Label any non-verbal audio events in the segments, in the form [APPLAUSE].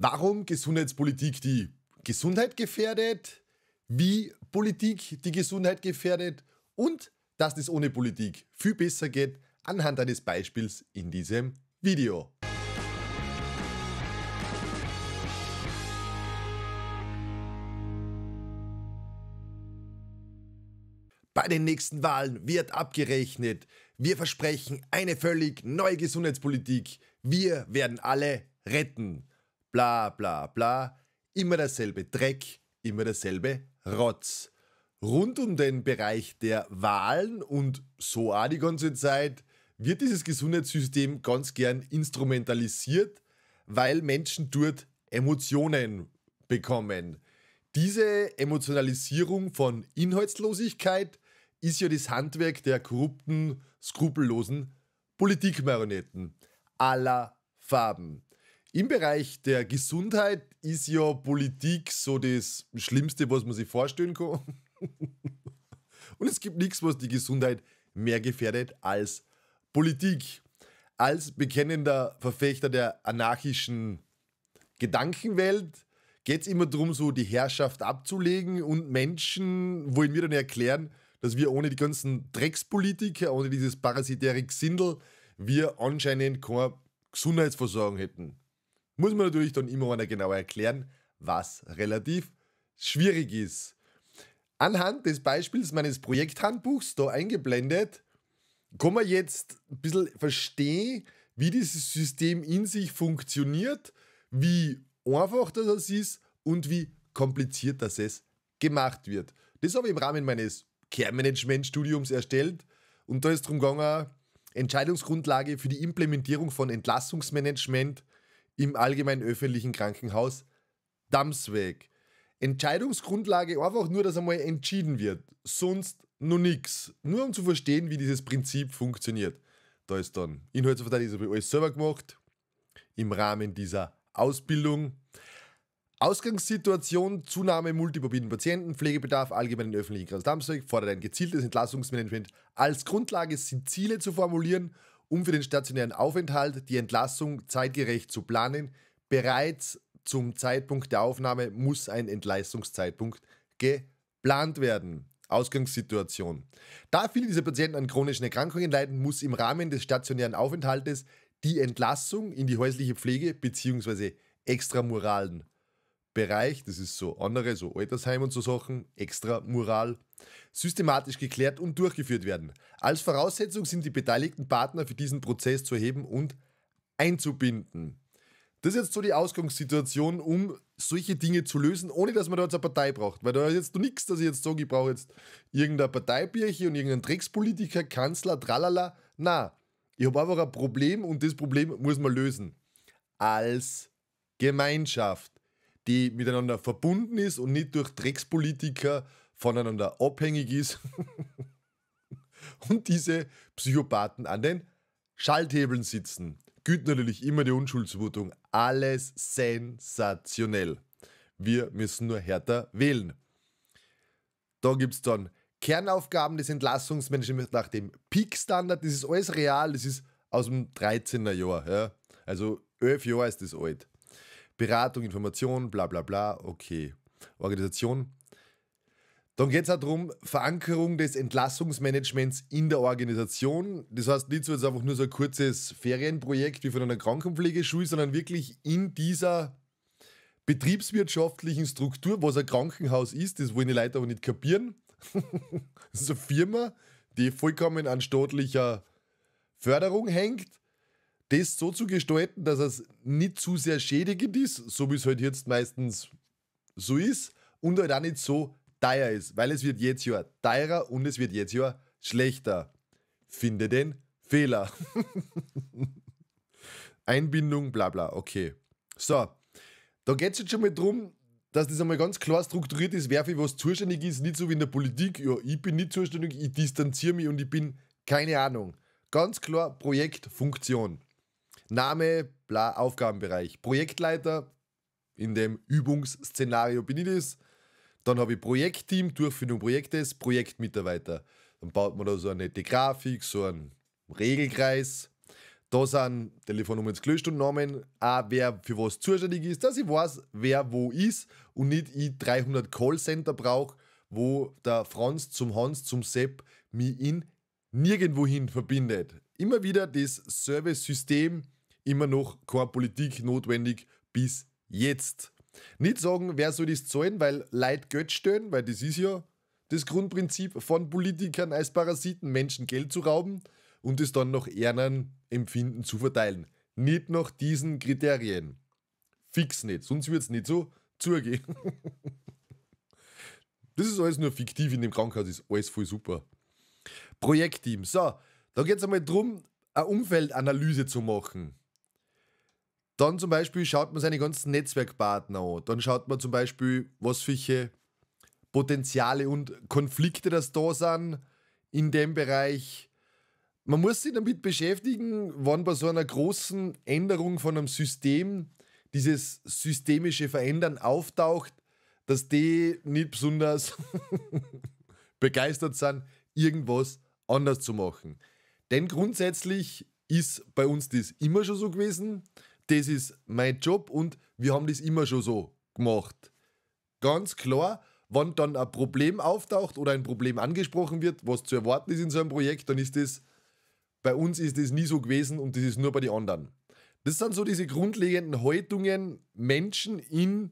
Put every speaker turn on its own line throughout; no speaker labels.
Warum Gesundheitspolitik die Gesundheit gefährdet, wie Politik die Gesundheit gefährdet und dass es ohne Politik viel besser geht, anhand eines Beispiels in diesem Video. Bei den nächsten Wahlen wird abgerechnet. Wir versprechen eine völlig neue Gesundheitspolitik. Wir werden alle retten bla bla bla, immer derselbe Dreck, immer derselbe Rotz. Rund um den Bereich der Wahlen und so auch die ganze Zeit wird dieses Gesundheitssystem ganz gern instrumentalisiert, weil Menschen dort Emotionen bekommen. Diese Emotionalisierung von Inhaltslosigkeit ist ja das Handwerk der korrupten, skrupellosen Politikmarionetten aller Farben. Im Bereich der Gesundheit ist ja Politik so das Schlimmste, was man sich vorstellen kann. [LAUGHS] Und es gibt nichts, was die Gesundheit mehr gefährdet als Politik. Als bekennender Verfechter der anarchischen Gedankenwelt geht es immer darum, so die Herrschaft abzulegen und Menschen wollen wir dann erklären, dass wir ohne die ganzen Dreckspolitiker, ohne dieses parasitäre Gesindel, wir anscheinend keine Gesundheitsversorgung hätten muss man natürlich dann immer einer genauer erklären, was relativ schwierig ist. Anhand des Beispiels meines Projekthandbuchs, da eingeblendet, kann man jetzt ein bisschen verstehen, wie dieses System in sich funktioniert, wie einfach das ist und wie kompliziert das es gemacht wird. Das habe ich im Rahmen meines Care-Management-Studiums erstellt und da ist es darum gegangen, Entscheidungsgrundlage für die Implementierung von Entlassungsmanagement im allgemeinen öffentlichen Krankenhaus Damsweg. Entscheidungsgrundlage einfach nur, dass einmal entschieden wird. Sonst nur nichts. Nur um zu verstehen, wie dieses Prinzip funktioniert. Da ist dann Inhaltsverteidigung, habe alles selber gemacht. Im Rahmen dieser Ausbildung. Ausgangssituation, Zunahme multimobilen Patienten, Pflegebedarf, allgemeinen öffentlichen Krankenhaus Damsweg, fordert ein gezieltes Entlassungsmanagement. Als Grundlage sind Ziele zu formulieren um für den stationären Aufenthalt die Entlassung zeitgerecht zu planen. Bereits zum Zeitpunkt der Aufnahme muss ein Entleistungszeitpunkt geplant werden. Ausgangssituation. Da viele dieser Patienten an chronischen Erkrankungen leiden, muss im Rahmen des stationären Aufenthaltes die Entlassung in die häusliche Pflege bzw. extramuralen Bereich, das ist so andere, so Altersheim und so Sachen, extra Moral, systematisch geklärt und durchgeführt werden. Als Voraussetzung sind die beteiligten Partner für diesen Prozess zu erheben und einzubinden. Das ist jetzt so die Ausgangssituation, um solche Dinge zu lösen, ohne dass man da jetzt eine Partei braucht. Weil da ist jetzt nichts, dass ich jetzt sage, ich brauche jetzt irgendeine Parteibirche und irgendeinen Dreckspolitiker, Kanzler, tralala. Na, ich habe einfach ein Problem und das Problem muss man lösen. Als Gemeinschaft die miteinander verbunden ist und nicht durch Dreckspolitiker voneinander abhängig ist [LAUGHS] und diese Psychopathen an den Schalthebeln sitzen. Güt natürlich immer die Unschuldsvermutung. Alles sensationell. Wir müssen nur härter wählen. Da gibt es dann Kernaufgaben des Entlassungsmanagements nach dem Peak-Standard. Das ist alles real. Das ist aus dem 13er Jahr. Ja. Also 11 Jahre ist das alt. Beratung, Information, bla bla bla, okay. Organisation. Dann geht es auch darum, Verankerung des Entlassungsmanagements in der Organisation. Das heißt nicht so jetzt einfach nur so ein kurzes Ferienprojekt wie von einer Krankenpflegeschule, sondern wirklich in dieser betriebswirtschaftlichen Struktur, was ein Krankenhaus ist, das wollen die Leute aber nicht kapieren. [LAUGHS] das ist eine Firma, die vollkommen an staatlicher Förderung hängt das so zu gestalten, dass es nicht zu sehr schädigend ist, so wie es halt jetzt meistens so ist, und halt auch nicht so teuer ist, weil es wird jetzt ja teurer und es wird jetzt ja schlechter. Finde den Fehler. [LAUGHS] Einbindung, bla bla, okay. So, da geht es jetzt schon mal drum, dass das einmal ganz klar strukturiert ist, wer für was zuständig ist, nicht so wie in der Politik, ja, ich bin nicht zuständig, ich distanziere mich und ich bin keine Ahnung. Ganz klar Projektfunktion. Name, bla, Aufgabenbereich. Projektleiter, in dem Übungsszenario bin ich das. Dann habe ich Projektteam, Durchführung Projektes, Projektmitarbeiter. Dann baut man da so eine nette Grafik, so einen Regelkreis. Da sind Telefonnummern gelöscht und Namen, auch wer für was zuständig ist, dass ich weiß, wer wo ist und nicht ich 300 Callcenter brauche, wo der Franz zum Hans zum Sepp mich in nirgendwohin verbindet. Immer wieder das Service-System immer noch keine Politik notwendig bis jetzt. Nicht sagen, wer soll das zahlen, weil Leid Geld stellen, weil das ist ja das Grundprinzip von Politikern als Parasiten, Menschen Geld zu rauben und es dann nach Ehren empfinden zu verteilen. Nicht nach diesen Kriterien. Fix nicht, sonst wird es nicht so zugehen. [LAUGHS] das ist alles nur fiktiv in dem Krankenhaus, ist alles voll super. Projektteam. So, da geht es einmal darum, eine Umfeldanalyse zu machen. Dann zum Beispiel schaut man seine ganzen Netzwerkpartner an. Dann schaut man zum Beispiel, was für Potenziale und Konflikte das da sind in dem Bereich. Man muss sich damit beschäftigen, wann bei so einer großen Änderung von einem System dieses systemische Verändern auftaucht, dass die nicht besonders [LAUGHS] begeistert sind, irgendwas anders zu machen. Denn grundsätzlich ist bei uns das immer schon so gewesen das ist mein Job und wir haben das immer schon so gemacht. Ganz klar, wenn dann ein Problem auftaucht oder ein Problem angesprochen wird, was zu erwarten ist in so einem Projekt, dann ist das, bei uns ist das nie so gewesen und das ist nur bei den anderen. Das sind so diese grundlegenden Haltungen Menschen in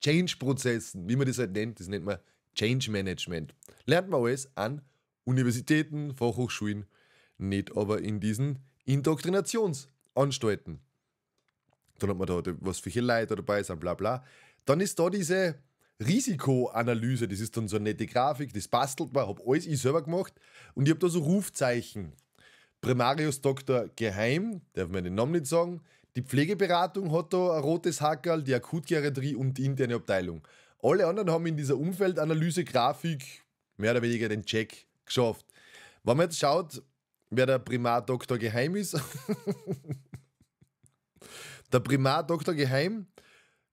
Change-Prozessen, wie man das halt nennt, das nennt man Change Management. Lernt man alles an Universitäten, Fachhochschulen, nicht aber in diesen Indoktrinationsanstalten dann hat man da, was für Leute dabei sind, bla bla. Dann ist da diese Risikoanalyse, das ist dann so eine nette Grafik, das bastelt man, habe alles ich selber gemacht und ich habe da so Rufzeichen. Primarius Doktor Geheim, darf man den Namen nicht sagen. Die Pflegeberatung hat da ein rotes Hackerl, die Akutgeriatrie und die interne Abteilung. Alle anderen haben in dieser Umfeldanalyse-Grafik mehr oder weniger den Check geschafft. Wenn man jetzt schaut, wer der Primardoktor Geheim ist, [LAUGHS] Der Primar Dr. Geheim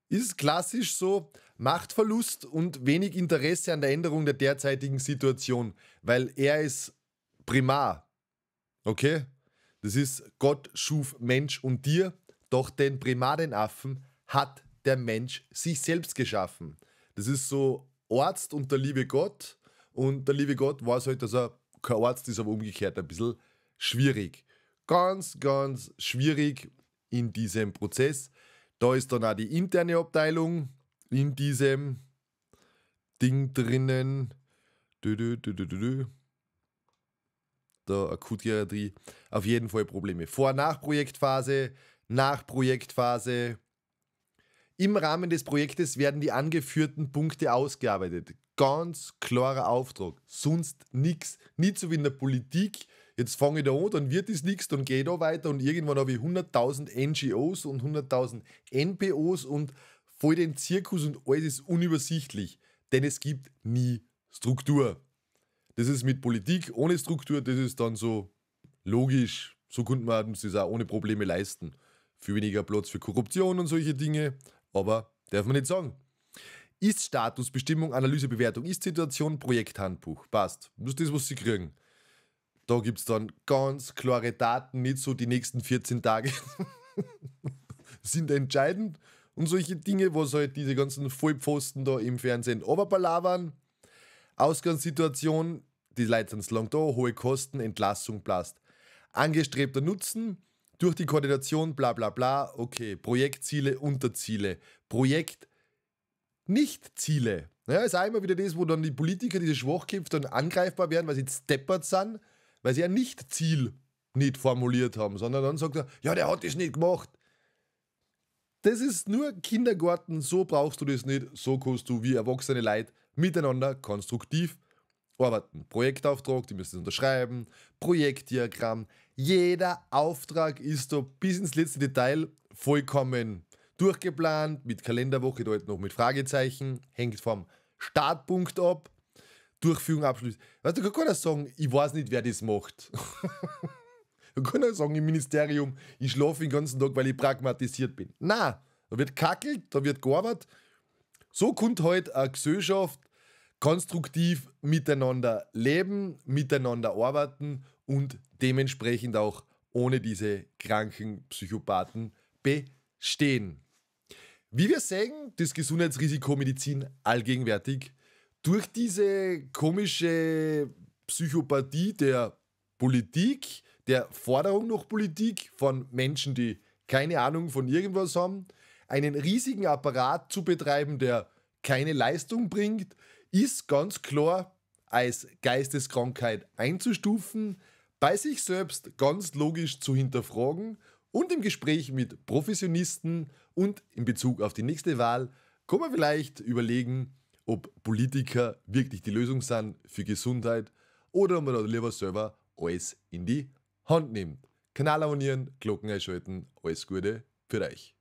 ist klassisch so Machtverlust und wenig Interesse an der Änderung der derzeitigen Situation, weil er ist Primar. Okay? Das ist Gott schuf Mensch und Tier, doch den Primar, den Affen, hat der Mensch sich selbst geschaffen. Das ist so Arzt und der liebe Gott. Und der liebe Gott weiß halt, dass er kein Arzt ist, aber umgekehrt ein bisschen schwierig. Ganz, ganz schwierig in diesem Prozess. Da ist dann auch die interne Abteilung in diesem Ding drinnen. Dö, dö, dö, der Akutgeriatrie auf jeden Fall Probleme. Vor- Nachprojektphase, Nachprojektphase. Im Rahmen des Projektes werden die angeführten Punkte ausgearbeitet. Ganz klarer Auftrag. Sonst nichts. Nicht so wie in der Politik, jetzt fange ich da an, dann wird das nichts, dann gehe ich da weiter und irgendwann habe ich 100.000 NGOs und 100.000 NPOs und voll den Zirkus und alles ist unübersichtlich, denn es gibt nie Struktur. Das ist mit Politik ohne Struktur, das ist dann so logisch. So konnten man uns das auch ohne Probleme leisten. Viel weniger Platz für Korruption und solche Dinge, aber darf man nicht sagen. Ist Status, Bestimmung, Analyse, Bewertung, Ist Situation, Projekthandbuch. Passt. Das ist das, was sie kriegen. Da gibt es dann ganz klare Daten, nicht so die nächsten 14 Tage [LAUGHS] sind entscheidend und solche Dinge, wo halt diese ganzen Vollpfosten da im Fernsehen oberpalavern. Ausgangssituation, die Leute sind lang da, hohe Kosten, Entlassung, Blast. Angestrebter Nutzen, durch die Koordination, bla bla bla, okay, Projektziele, Unterziele, Projekt, Nicht-Ziele. Ja, ist auch immer wieder das, wo dann die Politiker, diese Schwachkämpfe dann angreifbar werden, weil sie steppert sind weil sie ja nicht Ziel nicht formuliert haben, sondern dann sagt er, ja, der hat das nicht gemacht. Das ist nur Kindergarten, so brauchst du das nicht, so kannst du wie erwachsene Leute miteinander konstruktiv arbeiten. Projektauftrag, die müssen unterschreiben, Projektdiagramm. Jeder Auftrag ist da bis ins letzte Detail vollkommen durchgeplant, mit Kalenderwoche, dort halt noch mit Fragezeichen, hängt vom Startpunkt ab, Durchführung abschließt. Weißt du, kann keiner sagen, ich weiß nicht, wer das macht. du [LAUGHS] kannst keiner sagen im Ministerium, ich schlafe den ganzen Tag, weil ich pragmatisiert bin. Na, da wird kackelt, da wird gearbeitet. So kommt halt eine Gesellschaft konstruktiv miteinander leben, miteinander arbeiten und dementsprechend auch ohne diese kranken Psychopathen bestehen. Wie wir sehen, das Gesundheitsrisiko Medizin allgegenwärtig durch diese komische Psychopathie der Politik, der Forderung nach Politik von Menschen, die keine Ahnung von irgendwas haben, einen riesigen Apparat zu betreiben, der keine Leistung bringt, ist ganz klar als Geisteskrankheit einzustufen, bei sich selbst ganz logisch zu hinterfragen und im Gespräch mit Professionisten und in Bezug auf die nächste Wahl kann man vielleicht überlegen, ob Politiker wirklich die Lösung sind für Gesundheit oder ob man da lieber selber alles in die Hand nimmt. Kanal abonnieren, Glocken einschalten, alles Gute für euch.